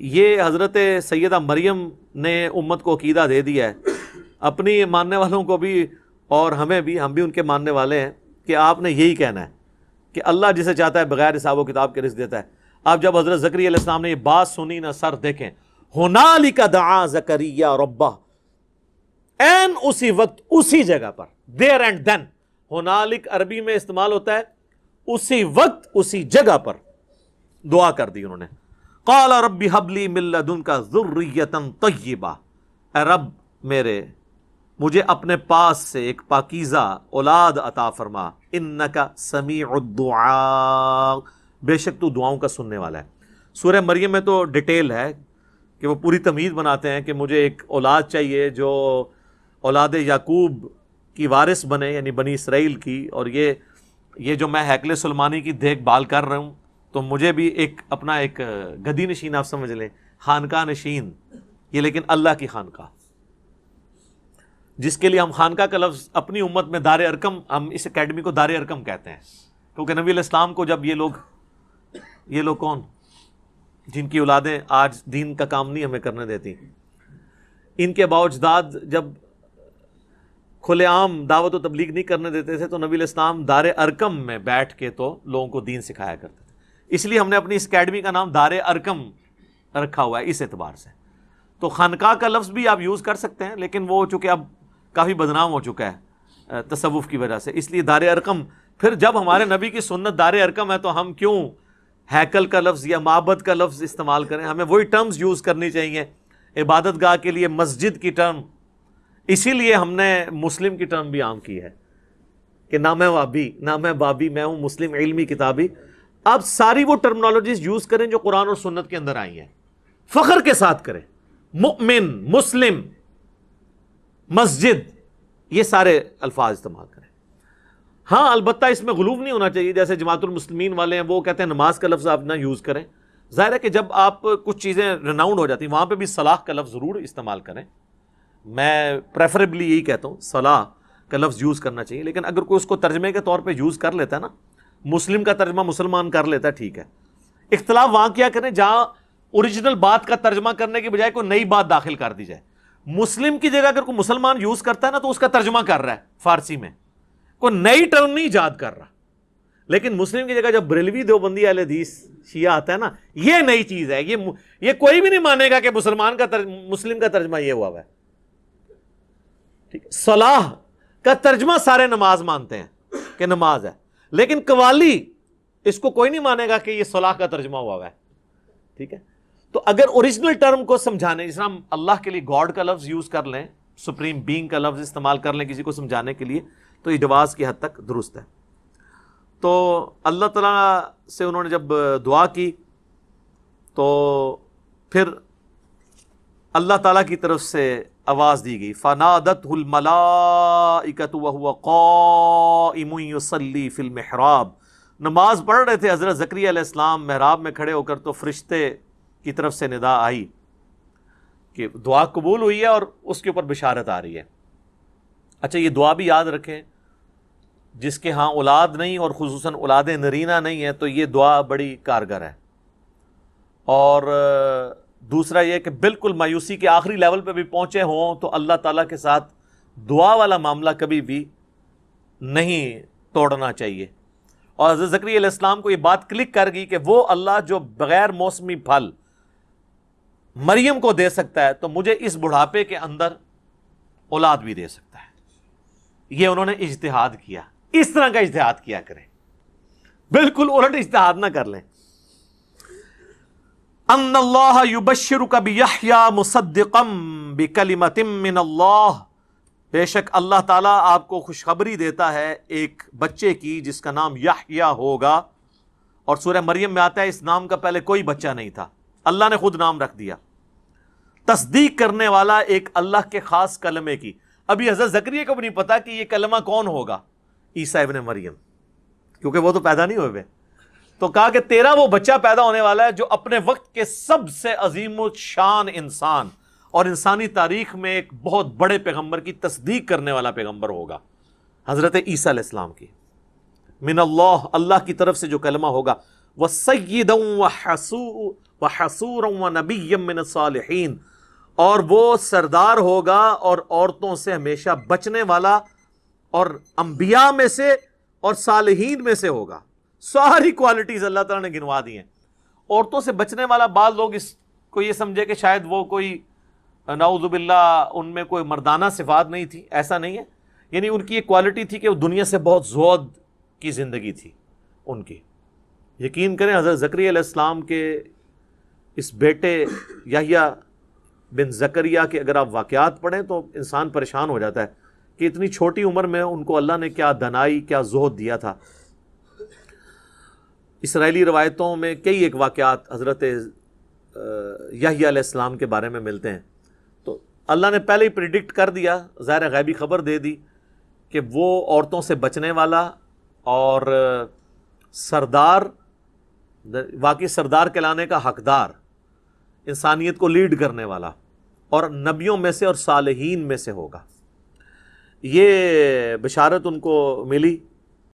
ये हज़रत सैदा मरियम ने उम्मत को अकीदा दे दिया है अपनी मानने वालों को भी और हमें भी हम भी उनके मानने वाले हैं कि आपने यही कहना है कि अल्लाह जिसे चाहता है बगैर हिसाब किताब के रिस्क देता है आप जब हज़रत ज़करी आसमाम ने ये बात सुनी ना सर देखें होनाली का दा जकरिया रब्बा एन उसी वक्त उसी जगह पर देर एंड देन होनालिक अरबी में इस्तेमाल होता है उसी वक्त उसी जगह पर दुआ कर दी उन्होंने कौला रबी हबली मिल्लदुन का ज़ुर्रियतन तय्यबा रब मेरे मुझे अपने पास से एक पाकिज़ा औलाद अता फरमा इन का समी दुआ बेशक तू दुआओं का सुनने वाला है सूर्य मरियम में तो डिटेल है कि वो पूरी तमीद बनाते हैं कि मुझे एक औलाद चाहिए जो औलाद याकूब की वारिस बने यानी बनी इसराइल की और ये ये जो मैं हैकल सलमानी की देखभाल कर रहा हूँ तो मुझे भी एक अपना एक गदी नशीन आप समझ लें खानका नशीन ये लेकिन अल्लाह की खानका जिसके लिए हम खानका का लफ्ज़ अपनी उम्मत में दार अरकम हम इस अकेडमी को दार अरकम कहते हैं क्योंकि नबी इस्लाम को जब ये लोग ये लोग कौन जिनकी औलादें आज दीन का काम नहीं हमें करने देती इनके बावजदाद जब खुलेआम दावत व तबलीग नहीं करने देते थे तो नबी इस्लाम दार अरकम में बैठ के तो लोगों को दीन सिखाया करते इसलिए हमने अपनी इस अकेडमी का नाम दार अरकम रखा हुआ है इस एतबार से तो खानका का लफ्ज़ भी आप यूज़ कर सकते हैं लेकिन वो चूँकि अब काफ़ी बदनाम हो चुका है तसवुफ़ की वजह से इसलिए दार अरकम फिर जब हमारे नबी की सुन्नत दार अरकम है तो हम क्यों हैकल का लफ्ज़ या महबत का लफ्ज़ इस्तेमाल करें हमें वही टर्म्स यूज़ करनी चाहिए इबादत गाह के लिए मस्जिद की टर्म इसीलिए हमने मुस्लिम की टर्म भी आम की है कि ना मैं वाबी ना मैं बाबी मैं हूँ मुस्लिम इलमी किताबी आप सारी वो टर्मिनोलॉजीज यूज करें जो कुरान और सुन्नत के अंदर आई है फखर के साथ करें मुमिन मुस्लिम मस्जिद ये सारे अल्फाज इस्तेमाल करें हाँ अलबत् इसमें गलूब नहीं होना चाहिए जैसे जमातुलमसलमिन वाले हैं वो कहते हैं नमाज का लफ्ज़ आप ना यूज़ करें ज़ाहिर है कि जब आप कुछ चीज़ें रनाउंड हो जाती हैं वहां पर भी सलाह का लफ्ज़ ज़रूर इस्तेमाल करें मैं प्रेफरेबली यही कहता हूँ सलाह का लफ्ज़ यूज़ करना चाहिए लेकिन अगर कोई उसको तर्जमे के तौर पर यूज़ कर लेता है ना मुस्लिम का तर्जमा मुसलमान कर लेता है ठीक है इख्तलाफ वहां क्या करें जहां ओरिजिनल बात का तर्जमा करने के बजाय कोई नई बात दाखिल कर दी जाए मुस्लिम की जगह अगर कोई मुसलमान यूज करता है ना तो उसका तर्जमा कर रहा है फारसी में कोई नई टर्म नहीं याद कर रहा लेकिन मुस्लिम की जगह जब बरेलवी देवबंदी अलहदीस शिया आता है ना ये नई चीज है ये ये कोई भी नहीं मानेगा कि मुसलमान का तर, मुस्लिम का तर्जमा यह हुआ है ठीक सलाह का तर्जमा सारे नमाज मानते हैं कि नमाज है लेकिन कवाली इसको कोई नहीं मानेगा कि ये सलाह का तर्जमा हुआ हुआ है ठीक है तो अगर ओरिजिनल टर्म को समझाने जिस हम अल्लाह के लिए गॉड का लफ्ज़ यूज़ कर लें सुप्रीम बींग का लफ्ज़ इस्तेमाल कर लें किसी को समझाने के लिए तो इजवास की हद तक दुरुस्त है तो अल्लाह तला से उन्होंने जब दुआ की तो फिर अल्लाह ताला की तरफ से आवाज़ दी गई फ़नादत मलाकतुसली फिल महराब नमाज पढ़ रहे थे हज़रत ज़क्रिया इस्लाम महराब में खड़े होकर तो फरिश्ते की तरफ से निदा आई कि दुआ कबूल हुई है और उसके ऊपर बिशारत आ रही है अच्छा ये दुआ भी याद रखें जिसके यहाँ औलाद नहीं और खसूस औलाद नरीना नहीं है तो ये दुआ बड़ी कारगर है और दूसरा यह कि बिल्कुल मायूसी के आखिरी लेवल पर भी पहुंचे हों तो अल्लाह ताला के साथ दुआ वाला मामला कभी भी नहीं तोड़ना चाहिए और हज़रत ज़करी इस्लाम को यह बात क्लिक कर गई कि वो अल्लाह जो बग़ैर मौसमी फल मरियम को दे सकता है तो मुझे इस बुढ़ापे के अंदर औलाद भी दे सकता है यह उन्होंने इजतहाद किया इस तरह का इजतहाद किया करें बिल्कुल उलट इजतहाद ना कर लें बेशक अल्लाह ताला आपको खुशखबरी देता है एक बच्चे की जिसका नाम याहिया होगा और सूर्य मरियम में आता है इस नाम का पहले कोई बच्चा नहीं था अल्लाह ने खुद नाम रख दिया तस्दीक करने वाला एक अल्लाह के ख़ास कलमे की अभी हज़रत जक्रिय को भी नहीं पता कि यह कलमा कौन होगा ईसा इबन मरियम क्योंकि वो तो पैदा नहीं हुए हुए तो कहा कि तेरा वो बच्चा पैदा होने वाला है जो अपने वक्त के सबसे अजीम शान इंसान और इंसानी तारीख में एक बहुत बड़े पैगंबर की तस्दीक करने वाला पैगंबर होगा हज़रत ईसा इस्लाम की मिन अल्लाह अल्लाह की तरफ से जो कलमा होगा वह सैद व हसूर व नबीमिन सालहीन और वो सरदार होगा और औरतों से हमेशा बचने वाला और अम्बिया में से और सालहीन में से होगा सारी क्वालिटीज अल्लाह तला ने गिनवा दी हैं औरतों से बचने वाला बाद लोग इसको ये समझे कि शायद वो कोई नाउजुबिल्ला उनमें कोई मर्दाना सिफात नहीं थी ऐसा नहीं है यानी उनकी ये क्वालिटी थी कि वो दुनिया से बहुत जोद की ज़िंदगी थी उनकी यकीन करें हज़रत ज़करी अलैहिस्सलाम के इस बेटे याहिया बिन जकरिया के अगर आप वाक़ात पढ़ें तो इंसान परेशान हो जाता है कि इतनी छोटी उम्र में उनको अल्लाह ने क्या दनाई क्या जोहद दिया था इसराइली रवायतों में कई एक वाक़ात हज़रत याहीम के बारे में मिलते हैं तो अल्लाह ने पहले ही प्रिडिक्ट कर दिया ज़ाहिर गैबी ख़बर दे दी कि वो औरतों से बचने वाला और सरदार वाकई सरदार कहलाने का हकदार इंसानियत को लीड करने वाला और नबियों में से और सालहीन में से होगा ये बशारत उनको मिली